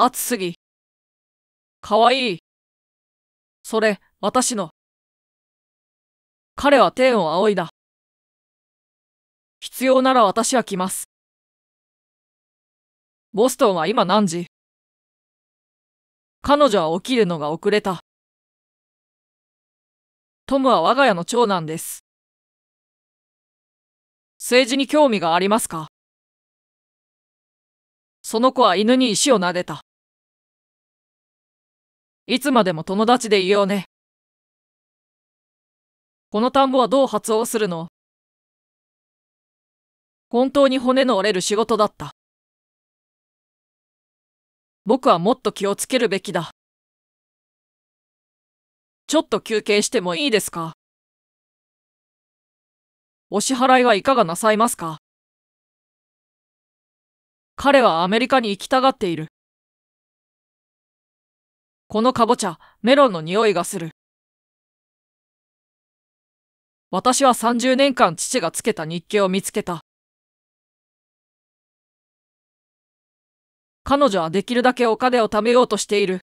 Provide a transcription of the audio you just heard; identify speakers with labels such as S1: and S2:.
S1: 熱すぎ。かわいい。それ、私の。彼は天を仰いだ。必要なら私は来ます。ボストンは今何時彼女は起きるのが遅れた。トムは我が家の長男です。政治に興味がありますかその子は犬に石を撫でた。いつまでも友達でいようね。この単語はどう発音するの本当に骨の折れる仕事だった。僕はもっと気をつけるべきだ。ちょっと休憩してもいいですかお支払いはいかがなさいますか彼はアメリカに行きたがっている。このかぼちゃ、メロンの匂いがする。私は30年間父がつけた日記を見つけた。彼女はできるだけお金を貯めようとしている。